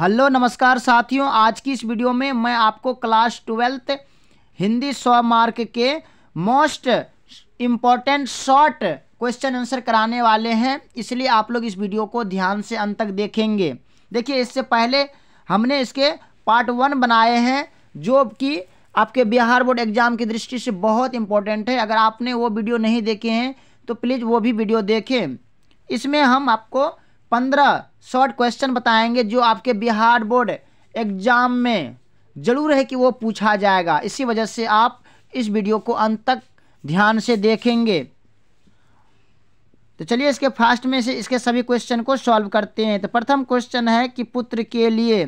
hello नमस्कार साथियों आज की इस वीडियो में मैं आपको क्लास ट्वेल्थ हिंदी सौ मार्क के most important short question answer कराने वाले हैं इसलिए आप लोग इस वीडियो को ध्यान से अंत तक देखेंगे देखिए इससे पहले हमने इसके पार्ट वन बनाए हैं जो कि आपके बिहार बोर्ड एग्जाम की दृष्टि से बहुत इंपॉर्टेंट है अगर आपने वो वीडियो नहीं देखे हैं तो प्लीज़ वो भी वीडियो देखें इसमें हम आपको पंद्रह शॉर्ट क्वेश्चन बताएंगे जो आपके बिहार बोर्ड एग्जाम में ज़रूर है कि वो पूछा जाएगा इसी वजह से आप इस वीडियो को अंत तक ध्यान से देखेंगे तो चलिए इसके फास्ट में से इसके सभी क्वेश्चन को सॉल्व करते हैं तो प्रथम क्वेश्चन है कि पुत्र के लिए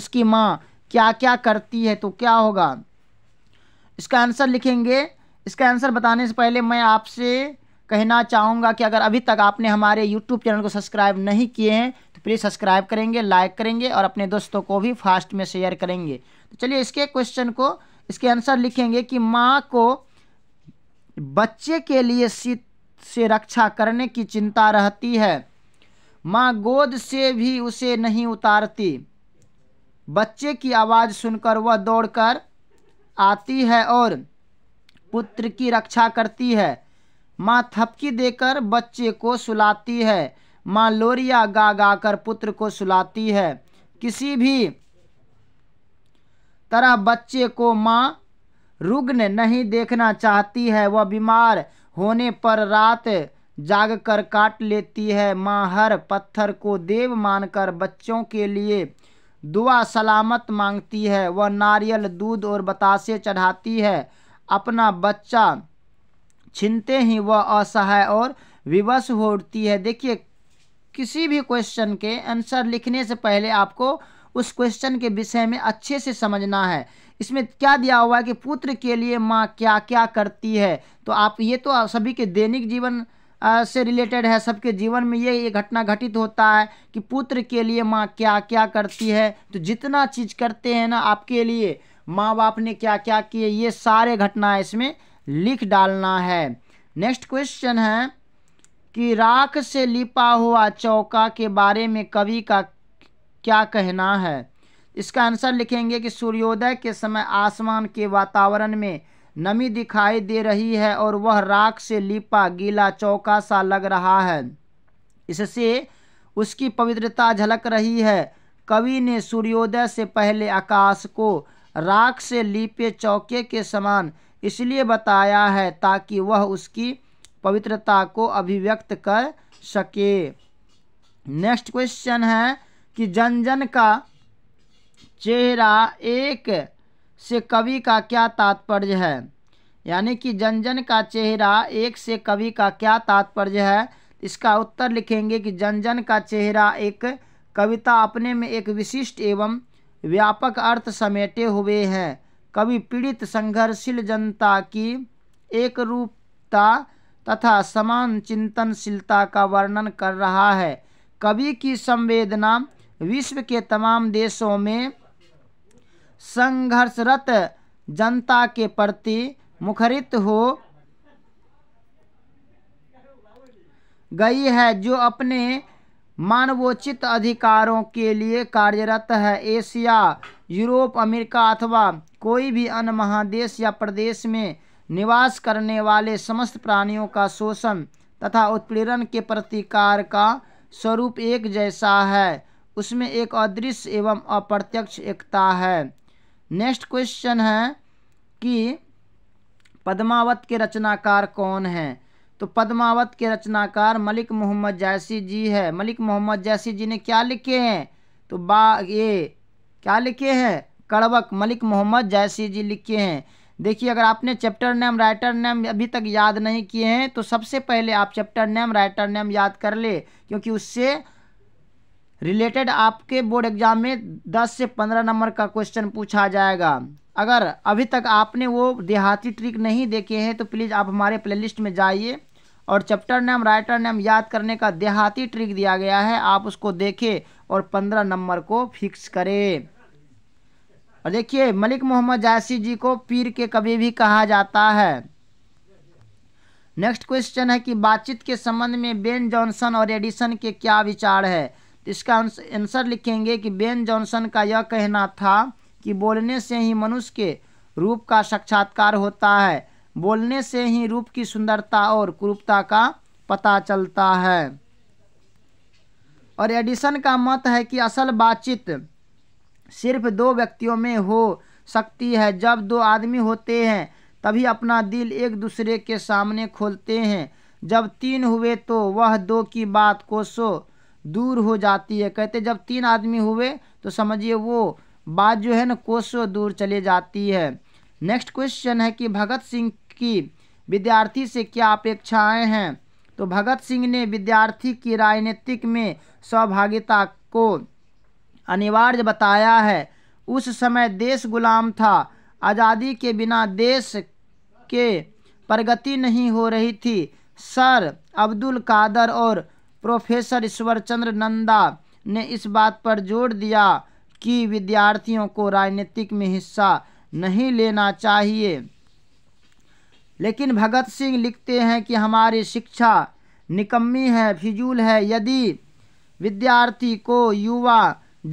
उसकी माँ क्या क्या करती है तो क्या होगा इसका आंसर लिखेंगे इसका आंसर बताने से पहले मैं आपसे कहना चाहूँगा कि अगर अभी तक आपने हमारे यूट्यूब चैनल को सब्सक्राइब नहीं किए हैं तो प्लीज़ सब्सक्राइब करेंगे लाइक करेंगे और अपने दोस्तों को भी फास्ट में शेयर करेंगे तो चलिए इसके क्वेश्चन को इसके आंसर लिखेंगे कि माँ को बच्चे के लिए शीत से रक्षा करने की चिंता रहती है माँ गोद से भी उसे नहीं उतारती बच्चे की आवाज़ सुनकर वह दौड़कर आती है और पुत्र की रक्षा करती है माँ थपकी देकर बच्चे को सुलाती है माँ लोरिया गा गा कर पुत्र को सुलाती है किसी भी तरह बच्चे को माँ रुग्ण नहीं देखना चाहती है वह बीमार होने पर रात जाग कर काट लेती है माँ हर पत्थर को देव मानकर बच्चों के लिए दुआ सलामत मांगती है वह नारियल दूध और बतासे चढ़ाती है अपना बच्चा छिनते ही वह असहाय और विवश हो उठती है देखिए किसी भी क्वेश्चन के आंसर लिखने से पहले आपको उस क्वेश्चन के विषय में अच्छे से समझना है इसमें क्या दिया हुआ है कि पुत्र के लिए माँ क्या क्या करती है तो आप ये तो सभी के दैनिक जीवन से रिलेटेड है सबके जीवन में ये ये घटना घटित होता है कि पुत्र के लिए माँ क्या क्या करती है तो जितना चीज़ करते हैं ना आपके लिए माँ बाप ने क्या क्या किए ये सारे घटनाएँ इसमें लिख डालना है नेक्स्ट क्वेश्चन है कि राख से लिपा हुआ चौका के बारे में कवि का क्या कहना है इसका आंसर लिखेंगे कि सूर्योदय के समय आसमान के वातावरण में नमी दिखाई दे रही है और वह राख से लिपा गीला चौका सा लग रहा है इससे उसकी पवित्रता झलक रही है कवि ने सूर्योदय से पहले आकाश को राख से लिपे चौके के समान इसलिए बताया है ताकि वह उसकी पवित्रता को अभिव्यक्त कर सके नेक्स्ट क्वेश्चन है कि जन जन का चेहरा एक से कवि का क्या तात्पर्य है यानी कि जन जन का चेहरा एक से कवि का क्या तात्पर्य है इसका उत्तर लिखेंगे कि जन जन का चेहरा एक कविता अपने में एक विशिष्ट एवं व्यापक अर्थ समेटे हुए हैं कवि पीड़ित संघर्षशील जनता की एक रूपता तथा समान चिंतनशीलता का वर्णन कर रहा है कवि की संवेदना विश्व के तमाम देशों में संघर्षरत जनता के प्रति मुखरित हो गई है जो अपने मानवोचित अधिकारों के लिए कार्यरत है एशिया यूरोप अमेरिका अथवा कोई भी अन्य महादेश या प्रदेश में निवास करने वाले समस्त प्राणियों का शोषण तथा उत्पीड़न के प्रतिकार का स्वरूप एक जैसा है उसमें एक अदृश्य एवं अप्रत्यक्ष एकता है नेक्स्ट क्वेश्चन है कि पद्मावत के रचनाकार कौन हैं तो पद्मावत के रचनाकार मलिक मोहम्मद जैसी जी है मलिक मोहम्मद जैसी जी ने क्या लिखे हैं तो बा ये क्या लिखे हैं कड़वक मलिक मोहम्मद जैसी जी लिखे हैं देखिए अगर आपने चैप्टर नेम राइटर नेम अभी तक याद नहीं किए हैं तो सबसे पहले आप चैप्टर नेम राइटर नेम याद कर ले क्योंकि उससे रिलेटेड आपके बोर्ड एग्जाम में 10 से 15 नंबर का क्वेश्चन पूछा जाएगा अगर अभी तक आपने वो देहाती ट्रिक नहीं देखे हैं तो प्लीज़ आप हमारे प्लेलिस्ट में जाइए और चैप्टर नेम राइटर नेम याद करने का देहाती ट्रिक दिया गया है आप उसको देखें और पंद्रह नंबर को फिक्स करें और देखिए मलिक मोहम्मद जायसी जी को पीर के कभी भी कहा जाता है नेक्स्ट क्वेश्चन है कि बातचीत के संबंध में बेन जॉनसन और एडिसन के क्या विचार है तो इसका आंसर लिखेंगे कि बेन जॉनसन का यह कहना था कि बोलने से ही मनुष्य के रूप का साक्षात्कार होता है बोलने से ही रूप की सुंदरता और कुरूपता का पता चलता है और एडिसन का मत है कि असल बातचीत सिर्फ दो व्यक्तियों में हो सकती है जब दो आदमी होते हैं तभी अपना दिल एक दूसरे के सामने खोलते हैं जब तीन हुए तो वह दो की बात कोसों दूर हो जाती है कहते जब तीन आदमी हुए तो समझिए वो बात जो है ना कोसों दूर चले जाती है नेक्स्ट क्वेश्चन है कि भगत सिंह की विद्यार्थी से क्या अपेक्षाएं हैं तो भगत सिंह ने विद्यार्थी की राजनीतिक में सहभागिता को अनिवार्य बताया है उस समय देश गुलाम था आज़ादी के बिना देश के प्रगति नहीं हो रही थी सर अब्दुल कादर और प्रोफेसर ईश्वरचंद्र नंदा ने इस बात पर जोर दिया कि विद्यार्थियों को राजनीतिक में हिस्सा नहीं लेना चाहिए लेकिन भगत सिंह लिखते हैं कि हमारी शिक्षा निकम्मी है फिजूल है यदि विद्यार्थी को युवा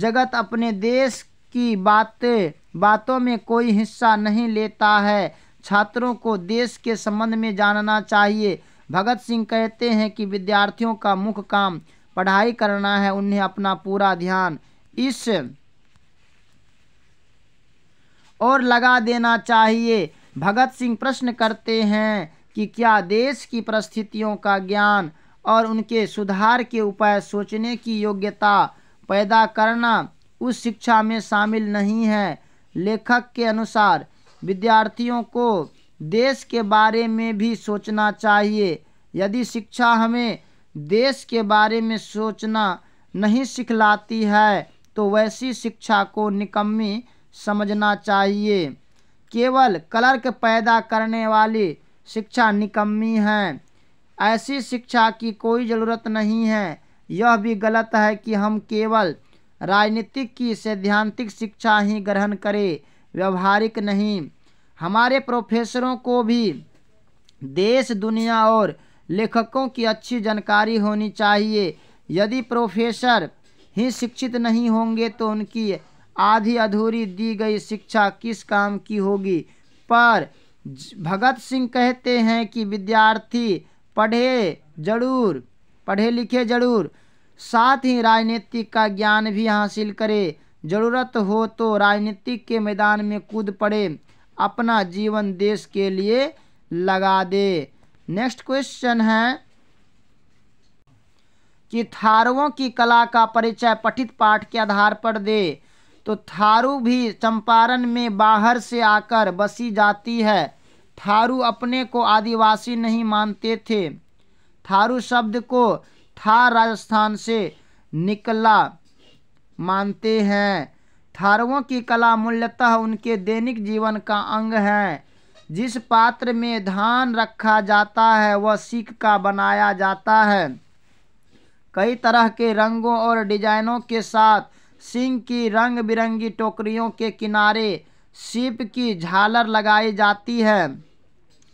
जगत अपने देश की बातें बातों में कोई हिस्सा नहीं लेता है छात्रों को देश के संबंध में जानना चाहिए भगत सिंह कहते हैं कि विद्यार्थियों का मुख्य काम पढ़ाई करना है उन्हें अपना पूरा ध्यान इस और लगा देना चाहिए भगत सिंह प्रश्न करते हैं कि क्या देश की परिस्थितियों का ज्ञान और उनके सुधार के उपाय सोचने की योग्यता पैदा करना उस शिक्षा में शामिल नहीं है लेखक के अनुसार विद्यार्थियों को देश के बारे में भी सोचना चाहिए यदि शिक्षा हमें देश के बारे में सोचना नहीं सिखलाती है तो वैसी शिक्षा को निकम्मी समझना चाहिए केवल क्लर्क पैदा करने वाली शिक्षा निकम्मी है ऐसी शिक्षा की कोई ज़रूरत नहीं है यह भी गलत है कि हम केवल राजनीतिक की सैद्धांतिक शिक्षा ही ग्रहण करें व्यवहारिक नहीं हमारे प्रोफेसरों को भी देश दुनिया और लेखकों की अच्छी जानकारी होनी चाहिए यदि प्रोफेसर ही शिक्षित नहीं होंगे तो उनकी आधी अधूरी दी गई शिक्षा किस काम की होगी पर भगत सिंह कहते हैं कि विद्यार्थी पढ़े जरूर पढ़े लिखे जरूर साथ ही राजनीतिक का ज्ञान भी हासिल करे ज़रूरत हो तो राजनीतिक के मैदान में कूद पड़े अपना जीवन देश के लिए लगा दे नेक्स्ट क्वेश्चन है कि थारुओं की कला का परिचय पठित पाठ के आधार पर दे तो थारू भी चंपारण में बाहर से आकर बसी जाती है थारू अपने को आदिवासी नहीं मानते थे थारू शब्द को था राजस्थान से निकला मानते हैं थारुओं की कला मूल्यतः उनके दैनिक जीवन का अंग है जिस पात्र में धान रखा जाता है वह सीख का बनाया जाता है कई तरह के रंगों और डिजाइनों के साथ सिंह की रंग बिरंगी टोकरियों के किनारे सीप की झालर लगाई जाती है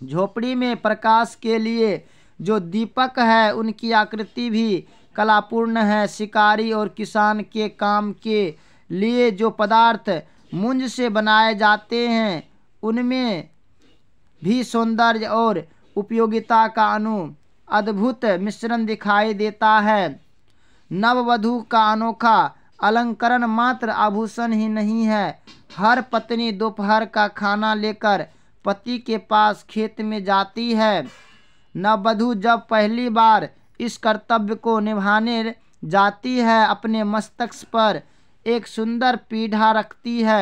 झोपड़ी में प्रकाश के लिए जो दीपक है उनकी आकृति भी कलापूर्ण है शिकारी और किसान के काम के लिए जो पदार्थ मुंज से बनाए जाते हैं उनमें भी सौंदर्य और उपयोगिता का अनु अद्भुत मिश्रण दिखाई देता है नववधु का अनोखा अलंकरण मात्र आभूषण ही नहीं है हर पत्नी दोपहर का खाना लेकर पति के पास खेत में जाती है नववधु जब पहली बार इस कर्तव्य को निभाने जाती है अपने मस्तक पर एक सुंदर पीढ़ा रखती है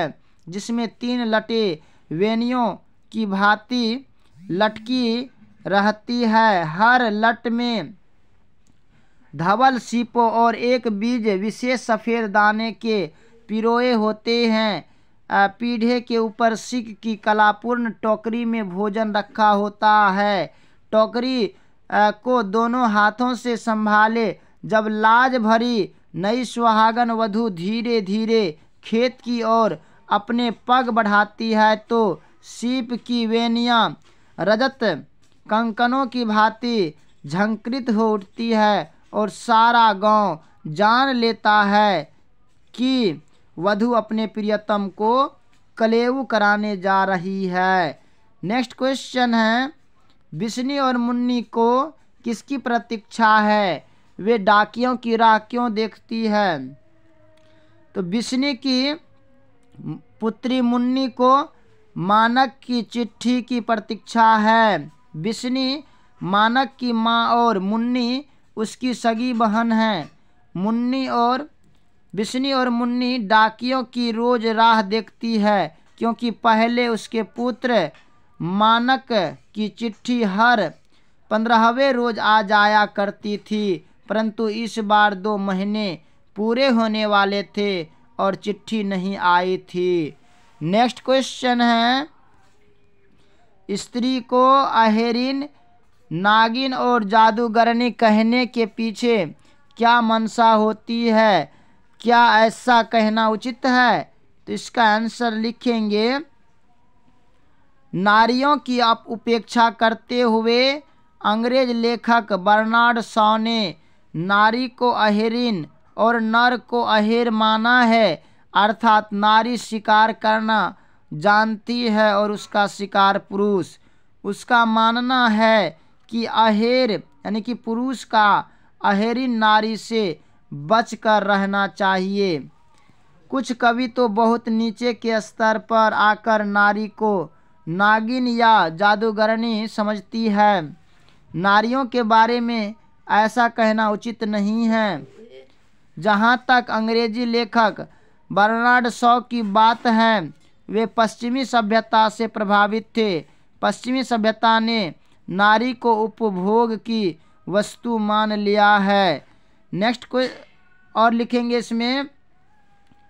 जिसमें तीन लटे वेनियों की भांति लटकी रहती है हर लट में धवल सीपों और एक बीज विशेष सफ़ेद दाने के पिरोए होते हैं पीढ़े के ऊपर सिख की कलापूर्ण टोकरी में भोजन रखा होता है टोकरी को दोनों हाथों से संभाले जब लाज भरी नई सुहागन वधु धीरे धीरे खेत की ओर अपने पग बढ़ाती है तो सीप की वेनिया रजत कंकनों की भांति झंकृत हो उठती है और सारा गांव जान लेता है कि वधु अपने प्रियतम को कलेव कराने जा रही है नेक्स्ट क्वेश्चन है बिस्नी और मुन्नी को किसकी प्रतीक्षा है वे डाकियों की राह क्यों देखती है तो बिस्नी की पुत्री मुन्नी को मानक की चिट्ठी की प्रतीक्षा है बिस्नी मानक की माँ और मुन्नी उसकी सगी बहन है मुन्नी और बिस्नी और मुन्नी डाकियों की रोज़ राह देखती है क्योंकि पहले उसके पुत्र मानक की चिट्ठी हर पंद्रहवें रोज आ जाया करती थी परंतु इस बार दो महीने पूरे होने वाले थे और चिट्ठी नहीं आई थी नेक्स्ट क्वेश्चन है स्त्री को अहेरिन नागिन और जादूगरनी कहने के पीछे क्या मनसा होती है क्या ऐसा कहना उचित है तो इसका आंसर लिखेंगे नारियों की आप उपेक्षा करते हुए अंग्रेज लेखक बर्नार्ड शॉ ने नारी को अहेरिन और नर को अहेर माना है अर्थात नारी शिकार करना जानती है और उसका शिकार पुरुष उसका मानना है कि अहेर यानी कि पुरुष का अहेरी नारी से बच कर रहना चाहिए कुछ कवि तो बहुत नीचे के स्तर पर आकर नारी को नागिन या जादूगरनी समझती है नारियों के बारे में ऐसा कहना उचित नहीं है जहाँ तक अंग्रेजी लेखक बर्नार्ड शॉ की बात है वे पश्चिमी सभ्यता से प्रभावित थे पश्चिमी सभ्यता ने नारी को उपभोग की वस्तु मान लिया है नेक्स्ट को और लिखेंगे इसमें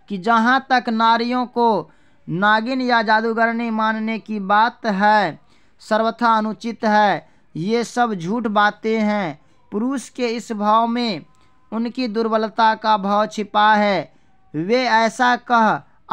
कि जहाँ तक नारियों को नागिन या जादूगरनी मानने की बात है सर्वथा अनुचित है ये सब झूठ बातें हैं पुरुष के इस भाव में उनकी दुर्बलता का भाव छिपा है वे ऐसा कह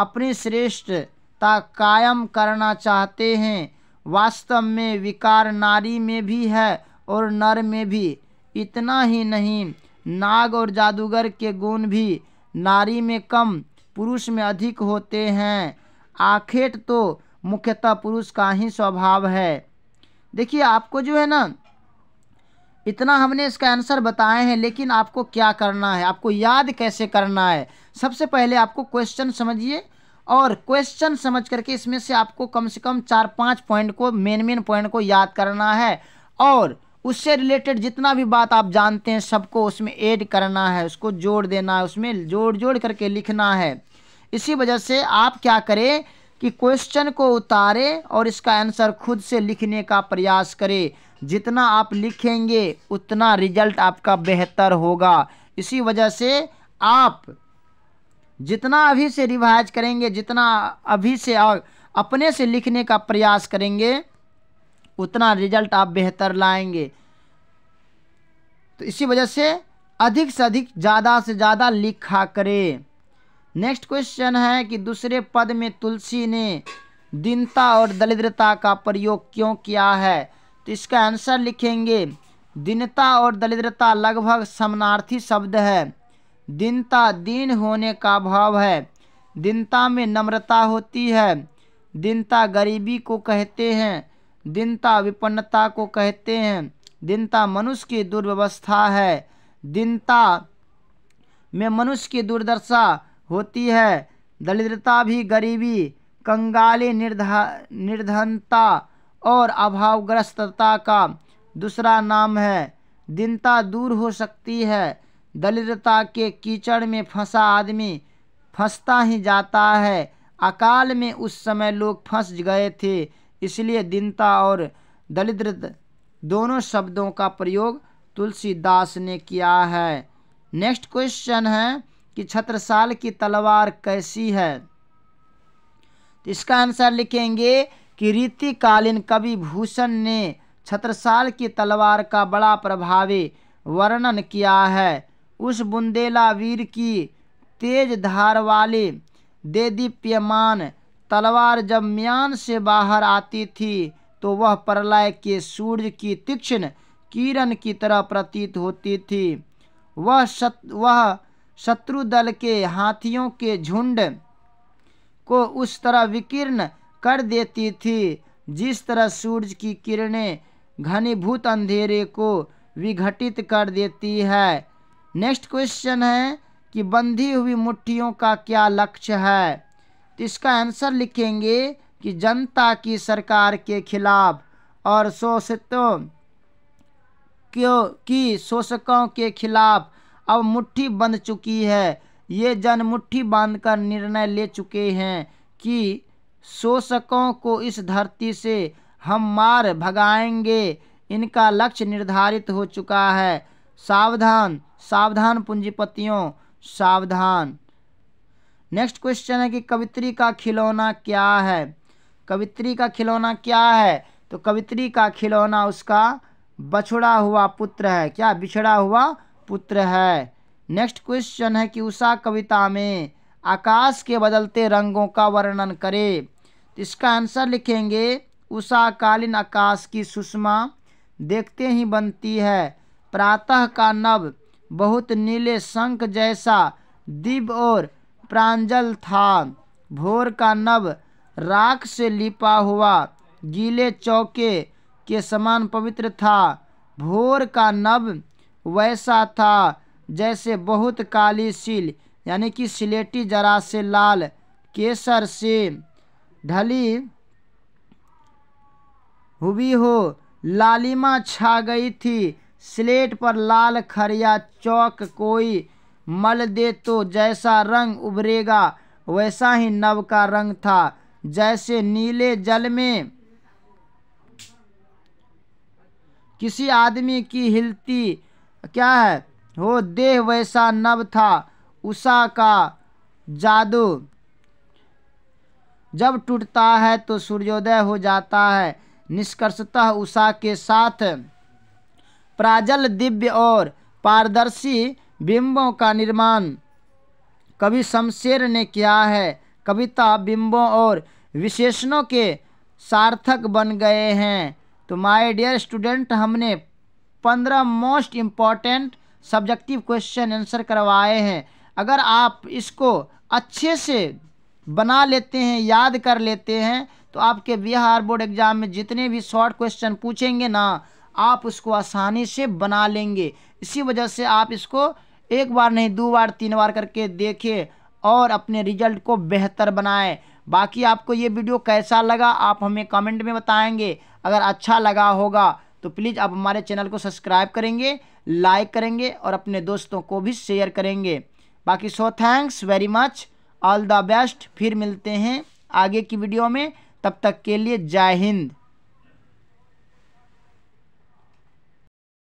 अपनी श्रेष्ठता कायम करना चाहते हैं वास्तव में विकार नारी में भी है और नर में भी इतना ही नहीं नाग और जादूगर के गुण भी नारी में कम पुरुष में अधिक होते हैं आखेट तो मुख्यतः पुरुष का ही स्वभाव है देखिए आपको जो है ना इतना हमने इसका आंसर बताए हैं लेकिन आपको क्या करना है आपको याद कैसे करना है सबसे पहले आपको क्वेश्चन समझिए और क्वेश्चन समझ करके इसमें से आपको कम से कम चार पाँच पॉइंट को मेन मेन पॉइंट को याद करना है और उससे रिलेटेड जितना भी बात आप जानते हैं सबको उसमें ऐड करना है उसको जोड़ देना है उसमें जोड़ जोड़ करके लिखना है इसी वजह से आप क्या करें कि क्वेश्चन को उतारें और इसका आंसर खुद से लिखने का प्रयास करें जितना आप लिखेंगे उतना रिजल्ट आपका बेहतर होगा इसी वजह से आप जितना अभी से रिवाइज करेंगे जितना अभी से और अपने से लिखने का प्रयास करेंगे उतना रिजल्ट आप बेहतर लाएंगे तो इसी वजह से अधिक से अधिक ज़्यादा से ज़्यादा लिखा करें नेक्स्ट क्वेश्चन है कि दूसरे पद में तुलसी ने दीनता और दलिद्रता का प्रयोग क्यों किया है तो इसका आंसर लिखेंगे दीनता और दलिद्रता लगभग समानार्थी शब्द है दिनता दीन होने का भाव है दिनता में नम्रता होती है दिनता गरीबी को कहते हैं दिनता विपन्नता को कहते हैं दिनता मनुष्य की दुर्व्यवस्था है दिनता में मनुष्य की दुर्दशा होती है दलिद्रता भी गरीबी कंगाली निर्धा निर्धनता और अभावग्रस्तता का दूसरा नाम है दिनता दूर हो सकती है दलितता के कीचड़ में फंसा आदमी फंसता ही जाता है अकाल में उस समय लोग फंस गए थे इसलिए दिनता और दलिद्र दोनों शब्दों का प्रयोग तुलसीदास ने किया है नेक्स्ट क्वेश्चन है कि छत्रसाल की तलवार कैसी है तो इसका आंसर लिखेंगे कि रीतिकालीन कवि भूषण ने छत्रसाल की तलवार का बड़ा प्रभावी वर्णन किया है उस बुंदेला वीर की तेज धार वाली देदीप्यमान तलवार जब म्यान से बाहर आती थी तो वह प्रलय के सूर्य की तीक्ष्ण किरण की तरह प्रतीत होती थी वह शत वह शत्रु दल के हाथियों के झुंड को उस तरह विकीर्ण कर देती थी जिस तरह सूरज की किरणें घनीभूत अंधेरे को विघटित कर देती है नेक्स्ट क्वेश्चन है कि बंधी हुई मुट्ठियों का क्या लक्ष्य है तो इसका आंसर लिखेंगे कि जनता की सरकार के खिलाफ और शोषितों क्यों की शोषकों के खिलाफ अब मुट्ठी बंध चुकी है ये जन मुट्ठी बांध कर निर्णय ले चुके हैं कि शोषकों को इस धरती से हम मार भगाएंगे इनका लक्ष्य निर्धारित हो चुका है सावधान सावधान पूंजीपतियों सावधान नेक्स्ट क्वेश्चन है कि कवित्री का खिलौना क्या है कवित्री का खिलौना क्या है तो कवित्री का खिलौना उसका बछड़ा हुआ पुत्र है क्या बिछड़ा हुआ पुत्र है नेक्स्ट क्वेश्चन है कि उषा कविता में आकाश के बदलते रंगों का वर्णन करे तो इसका आंसर लिखेंगे उषाकालीन आकाश की सुषमा देखते ही बनती है प्रातः का नव बहुत नीले शंख जैसा दिव्य और प्रांजल था भोर का नव राख से लिपा हुआ गीले चौके के समान पवित्र था भोर का नव वैसा था जैसे बहुत काली सील यानी कि सिलेटी जरा से लाल केसर से ढली हुई हो लालिमा छा गई थी स्लेट पर लाल खरिया चौक कोई मल दे तो जैसा रंग उभरेगा वैसा ही नव का रंग था जैसे नीले जल में किसी आदमी की हिलती क्या है हो देह वैसा नव था उषा का जादू जब टूटता है तो सूर्योदय हो जाता है निष्कर्षतः उषा के साथ प्राजल दिव्य और पारदर्शी बिंबों का निर्माण कवि शमशेर ने किया है कविता बिंबों और विशेषणों के सार्थक बन गए हैं तो माय डियर स्टूडेंट हमने पंद्रह most important subjective question answer करवाए हैं अगर आप इसको अच्छे से बना लेते हैं याद कर लेते हैं तो आपके बिहार बोर्ड एग्ज़ाम में जितने भी शॉर्ट क्वेश्चन पूछेंगे ना आप उसको आसानी से बना लेंगे इसी वजह से आप इसको एक बार नहीं दो बार तीन बार करके देखें और अपने रिजल्ट को बेहतर बनाएं बाकी आपको ये वीडियो कैसा लगा आप हमें कमेंट में बताएंगे अगर अच्छा लगा होगा तो प्लीज़ आप हमारे चैनल को सब्सक्राइब करेंगे लाइक करेंगे और अपने दोस्तों को भी शेयर करेंगे बाकी so thanks very much all the best फिर मिलते हैं आगे की वीडियो में तब तक के लिए जय हिंद